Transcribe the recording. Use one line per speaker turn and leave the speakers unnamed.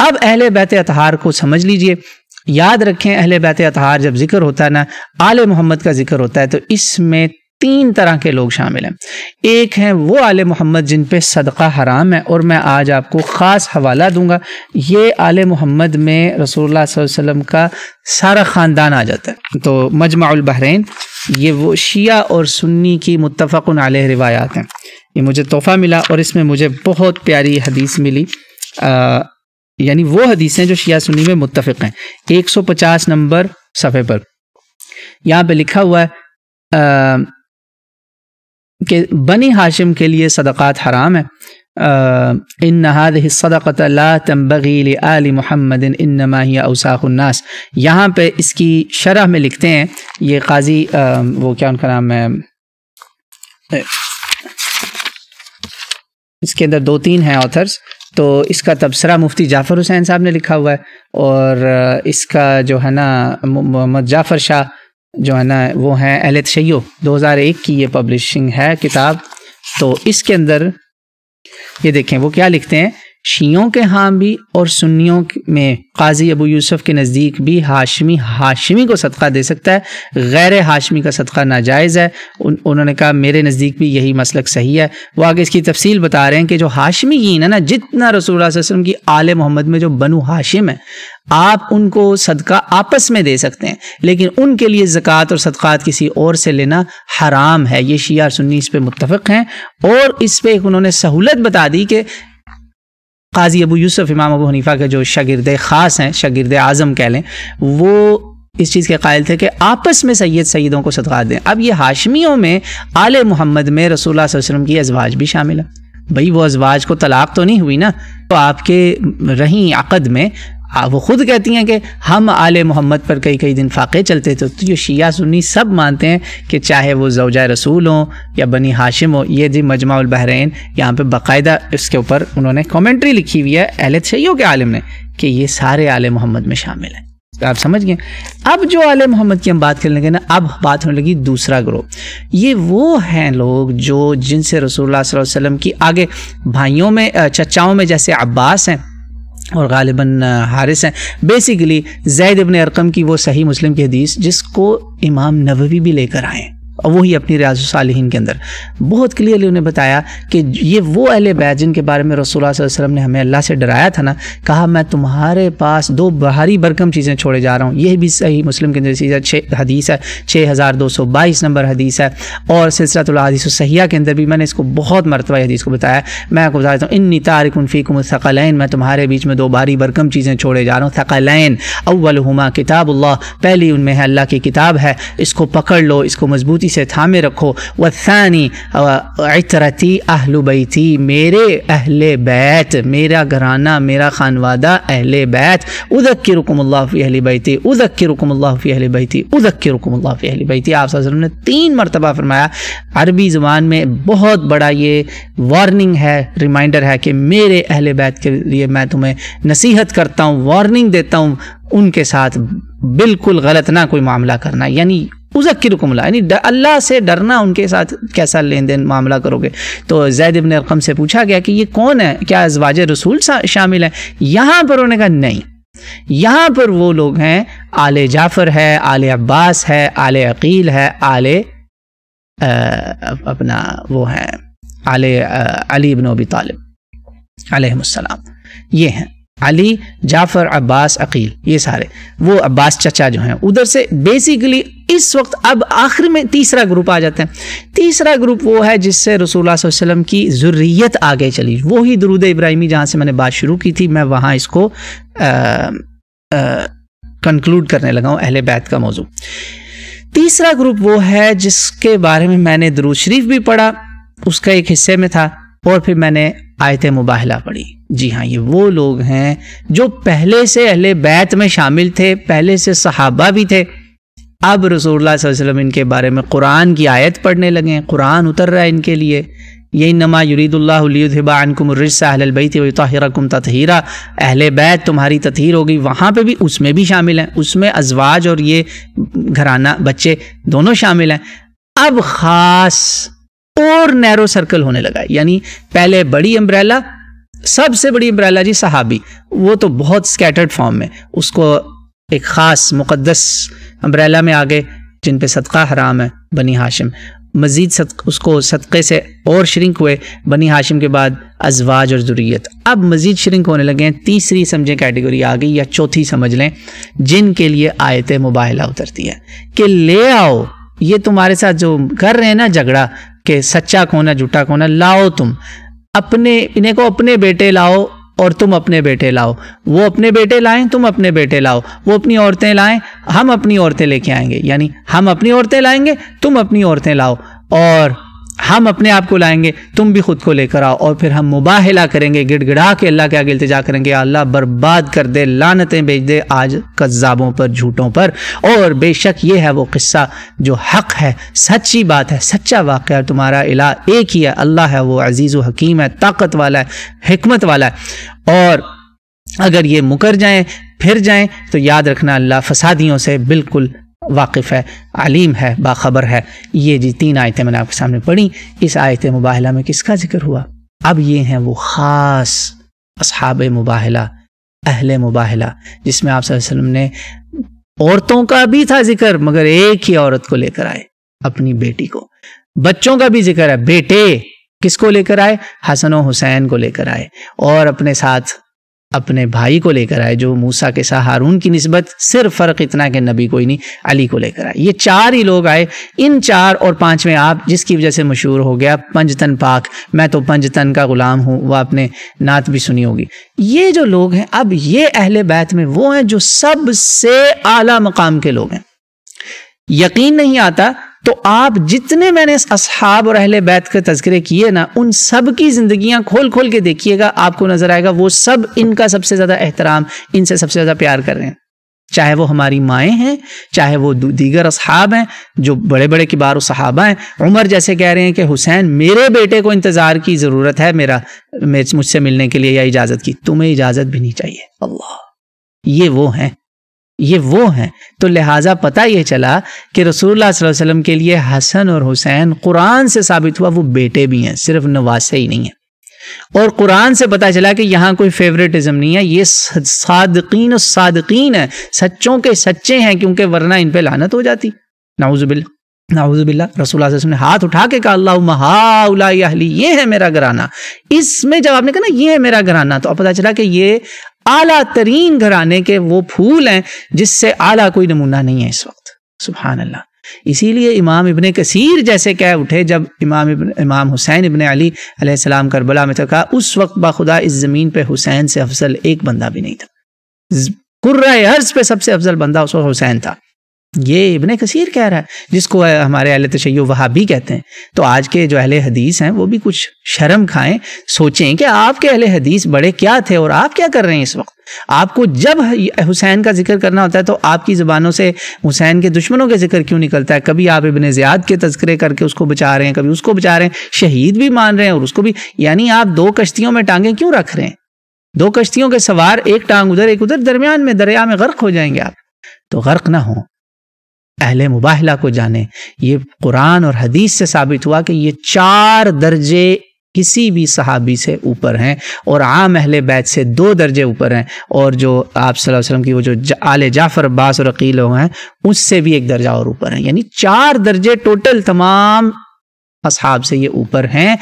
अब अहले बैत अतहार को समझ लीजिए याद रखें अहले बैत अतहार जब जिक्र होता है ना आल मोहम्मद का जिक्र होता है तो इसमें तीन तरह के लोग शामिल हैं एक हैं वो आले मोहम्मद जिन पे सदका हराम है और मैं आज आपको ख़ास हवाला दूंगा ये आल मोहम्मद में रसूलुल्लाह वसल्लम का सारा ख़ानदान आ जाता है तो मजमाउल बहरीन ये वो शिया और सुन्नी की मुतफ़न आल रिवायात हैं ये मुझे तोहफ़ा मिला और इसमें मुझे बहुत प्यारी हदीस मिली आ, यानी वो हदीसें जो शिया सुन्नी में मुतफ़ हैं 150 नंबर सफ़े पर यहाँ पे लिखा हुआ है कि बनी हाशिम के लिए सदक़ात हराम है इन नहाद सदक़त ला तम्बगील आल मोहम्मद इन नमाही उसाखन्नास यहाँ पे इसकी शरह में लिखते हैं ये काजी आ, वो क्या उनका नाम है इसके अंदर दो तीन हैं ऑथर्स तो इसका तबसरा मुफ्ती जाफ़र हुसैन साहब ने लिखा हुआ है और इसका जो है ना मोहम्मद जाफ़र शाह जो है ना वो हैं दो तशैयो एक की ये पब्लिशिंग है किताब तो इसके अंदर ये देखें वो क्या लिखते हैं शियों के हाँ भी और सुन्नियों में काजी अबू यूसुफ के नज़दीक भी हाशमी हाशमी को सदका दे सकता है गैर हाशमी का सदका नाजायज़ है उन, उन्होंने कहा मेरे नज़दीक भी यही मसलक सही है वो आगे इसकी तफसील बता रहे हैं कि जो हाशमी गिन है ना जितना रसूल वसलम की आल मोहम्मद में जो बनु हाशिम है आप उनको सदका आपस में दे सकते हैं लेकिन उनके लिए ज़क़़त और सदक़ात किसी और से लेना हराम है ये शिया सुन्नी इस पर मुतफ़ हैं और इस पर उन्होंने सहूलत बता दी कि काजी अबू यूसुफ इमाम अबू हनीफा के जो शागिर्द ख़ास हैं शगिरद आज़म कह लें वो इस चीज़ के कायल थे कि आपस में सैयद सईदों को सदका दें अब ये हाशमियों में आल मोहम्मद में रसूल वसलम की अजवाज भी शामिल है भाई वो अजवाज को तलाक तो नहीं हुई ना तो आपके रहीं अकद में वो ख़ुद कहती हैं कि हम आले मोहम्मद पर कई कई दिन फ़ाक़े चलते थे तो ये शिया सुन्नी सब मानते हैं कि चाहे वो जवजा रसूल हों या बनी हाशिम हो ये जी मजमा बहरीन यहाँ पे बाकायदा इसके ऊपर उन्होंने कमेंट्री लिखी हुई है अहल शैयों के आलम ने कि ये सारे आल मोहम्मद में शामिल हैं आप समझ गए अब जो आल मोहम्मद की हम बात करने लगे ना अब बात होने लगी दूसरा ग्रोह ये वो हैं लोग जो जिनसे रसूल वसम की आगे भाइयों में चचाओं में जैसे अब्बास हैं और गालिबा हारिस हैं बेसिकली जैद इबन अरकम की वो सही मुस्लिम की हदीस जिसको इमाम नबवी भी लेकर आएँ और वही अपनी रियाज सालहीन के अंदर बहुत क्लियरली उन्हें बताया कि ये वो अहल बैत जिनके बारे में रसूल वसम ने हमें अल्लाह से डराया था ना कहा मैं तुम्हारे पास दो बाहरी बरकम चीज़ें छोड़े जा रहा हूँ यह भी सही मुस्लिम के अंदर चीज़ हदीस है छः हज़ार दो सौ बाईस नंबर हदीस है और सयाह के अंदर भी मैंने इसको बहुत मरतबा हदीस को बताया मैं आपको बता देता हूँ इन्नी तारकुनफ़ीकुम सकलैन मैं तुम्हारे बीच में दो बाहरी बरकम चीज़ें छोड़े जा रहा हूँ सकलैन अव्वल हुमा किताबुल्ला पहली उनमें है अल्लाह की किताब है इसको पकड़ लो इसको मजबूती बेइज्जती से थामे रखो वसानी इतरती अहल बैती मेरे अहल बैत मेरा घराना मेरा खानवादा अहल बैत उदक की रकमल्लाफ़ी अहल बैती उदक की रकमल्लाफ़ी अहल बैती उदक की रकमल्लाफ़ी अहल बैती आप ने तीन मरतबा फरमाया अरबी ज़ुबान में बहुत बड़ा ये वार्निंग है रिमाइंडर है कि मेरे अहल बैत के लिए मैं तुम्हें नसीहत करता हूँ वार्निंग देता हूँ उनके साथ बिल्कुल गलत ना कोई मामला करना यानी उजक्र कुमला यानी अल्लाह से डरना उनके साथ कैसा लेन देन मामला करोगे तो जैद इबन रकम से पूछा गया कि ये कौन है क्या अजवाज रसूल शामिल है यहाँ पर उन्होंने कहा नहीं यहाँ पर वो लोग हैं आले जाफ़र है आले अब्बास है आले अकील है आले आ, अपना वो है आले अली इबन अबी तालिब आलम ये हैं अली जाफ़र अब्बास अकील ये सारे वो अब्बास चचा जो हैं उधर से बेसिकली इस वक्त अब आखिर में तीसरा ग्रुप आ जाता है तीसरा ग्रुप वो है जिससे रसूल वसलम की ज़रूरीत आगे चली वही दरूद इब्राहिमी जहाँ से मैंने बात शुरू की थी मैं वहाँ इसको कंक्लूड करने लगा हूँ अहल बैत का मौजू तीसरा ग्रुप वो है जिसके बारे में मैंने दरूद शरीफ भी पढ़ा उसका एक हिस्से में था और फिर मैंने आयत मुबाहला पढ़ी जी हाँ ये वो लोग हैं जो पहले से अहले बैत में शामिल थे पहले से सहाबा भी थे अब रसूल वसलम इनके बारे में कुरान की आयत पढ़ने लगे हैं कुरान उतर रहा है इनके लिए यही नमा युरीदुल्लाबाकुमरसाहलबईतरकुम तथहरा अहल बैत तुम्हारी तथहर होगी वहाँ पर भी उसमें भी शामिल हैं उसमें अजवाज और ये घराना बच्चे दोनों शामिल हैं अब ख़ास और नैरो सर्कल होने लगा यानी पहले बड़ी अम्ब्रैला सबसे बड़ी अम्ब्रैला जी सहाबी वो तो बहुत स्कैटर्ड फॉर्म में उसको एक ख़ास मुक़दस अम्ब्रैला में आ गए जिन पे सदका हराम है बनी हाशिम मज़ीद सद उसको सदक़े से और श्रिंक हुए बनी हाशिम के बाद अजवाज और ज़रूरीत अब मज़ीद श्रिंक होने लगे हैं तीसरी समझें कैटेगरी आ गई या चौथी समझ लें जिनके लिए आयत मुबाहला उतरती है कि ले आओ ये तुम्हारे साथ जो कर रहे हैं ना झगड़ा के सच्चा कौन है झूठा है लाओ तुम अपने इन्हें को अपने बेटे लाओ और तुम अपने बेटे लाओ वो अपने बेटे लाएं तुम अपने बेटे लाओ वो अपनी औरतें लाएं हम अपनी औरतें लेके आएंगे यानी हम अपनी औरतें लाएंगे तुम अपनी औरतें लाओ और हम अपने आप को लाएंगे तुम भी खुद को लेकर आओ और फिर हम मुबाहला करेंगे गिड़गिड़ा के अल्लाह के आगे इल्तजा करेंगे अल्लाह बर्बाद कर दे लानतें भेज दे आज कज्जाबों पर झूठों पर और बेशक ये है वो किस्सा जो हक है सच्ची बात है सच्चा वाक़ है तुम्हारा इला एक ही है अल्लाह है वो अजीज़ व हकीम है ताकत वाला है हमत वाला है और अगर ये मुकर जाए फिर जाएं तो याद रखना अल्लाह फसादियों से बिल्कुल वाकिफ़ है आलिम है बाखबर है ये जी तीन आयतें मैंने आपके सामने पढ़ी इस आयत मुबाहला में किसका जिक्र हुआ अब ये हैं वो ख़ास अब मुबाहला अहल मुबाहला जिसमें आप ने औरतों का भी था जिक्र मगर एक ही औरत को लेकर आए अपनी बेटी को बच्चों का भी जिक्र है बेटे किसको लेकर आए हसन हुसैन को लेकर आए और अपने साथ अपने भाई को लेकर आए जो मूसा के साथ हारून की नस्बत सिर्फ फ़र्क इतना कि नबी कोई नहीं अली को लेकर आए ये चार ही लोग आए इन चार और पाँच में आप जिसकी वजह से मशहूर हो गया पंजतन पाक मैं तो पंजतन का ग़ुलाम हूँ वह आपने नात भी सुनी होगी ये जो लोग हैं अब ये अहल बैत में वो हैं जो सबसे आला मकाम के लोग हैं यकीन नहीं आता तो आप जितने मैंने असहाब और अहले बैत के तस्करे किए ना उन सब की जिंदगियां खोल खोल के देखिएगा आपको नज़र आएगा वो सब इनका सबसे ज़्यादा एहतराम इनसे सबसे ज़्यादा प्यार कर रहे हैं चाहे वो हमारी माएँ हैं चाहे वो दीगर असहाब हैं जो बड़े बड़े किबार सहाबा हैं उमर जैसे कह रहे हैं कि हुसैन मेरे बेटे को इंतज़ार की ज़रूरत है मेरा मुझसे मिलने के लिए या इजाज़त की तुम्हें इजाज़त भी नहीं चाहिए अल्लाह ये वो हैं ये वो हैं तो लिहाजा पता ये चला कि रसूलुल्लाह सल्लल्लाहु अलैहि वसल्लम के लिए हसन और हुसैन कुरान से साबित हुआ वो बेटे भी हैं सिर्फ नवासे ही नहीं हैं और कुरान से पता चला कि यहाँ कोई फेवरेटिज्म नहीं है ये सादकिन और सादकिन है सच्चों के सच्चे हैं क्योंकि वरना इन पर लानत हो जाती नाउजुबिल्ला नाउजुबिल्ला रसूल ने हाथ उठा के कहा अल्लाह ये है मेरा घराना इसमें जब आपने कहा ना ये है मेरा घराना तो अब पता चला कि ये आला तरीन घराने के वो फूल हैं जिससे आला कोई नमूना नहीं है इस वक्त सुबह अल्लाह इसीलिए इमाम इबन कसीर जैसे कह उठे जब इमाम इबन इमाम हुसैन इबन अलीसम करबला में थका उस वक्त बाखुदा इस ज़मीन पर हुसैन से अफजल एक बंदा भी नहीं था कुर्र पे सबसे अफजल बंदा उस वक्त हुसैन था ये इबन कसीर कह रहा है जिसको हमारे अहल तशैय वहाबी कहते हैं तो आज के जो अहले हदीस हैं वो भी कुछ शर्म खाएं सोचें कि आपके अहले हदीस बड़े क्या थे और आप क्या कर रहे हैं इस वक्त आपको जब हुसैन का जिक्र करना होता है तो आपकी ज़बानों से हुसैन के दुश्मनों के जिक्र क्यों निकलता है कभी आप इबन ज़ियाद के तस्करे करके उसको बचा रहे हैं कभी उसको बचा रहे हैं शहीद भी मान रहे हैं और उसको भी यानी आप दो कश्तियों में टांगे क्यों रख रहे हैं दो कश्तियों के सवार एक टांग उधर एक उधर दरमियान में दरिया में गर्क हो जाएंगे आप तो गर्क ना हों अहल मुबाहला को जाने ये कुरान और हदीस से साबित हुआ कि ये चार दर्जे किसी भी सहाबी से ऊपर हैं और आम अहल बैत से दो दर्जे ऊपर हैं और जो आप वसल्लम की वो जो आल जाफ़र अब्बास और अकील हैं उससे भी एक दर्जा और ऊपर हैं यानी चार दर्जे टोटल तमाम असहाब से ये ऊपर हैं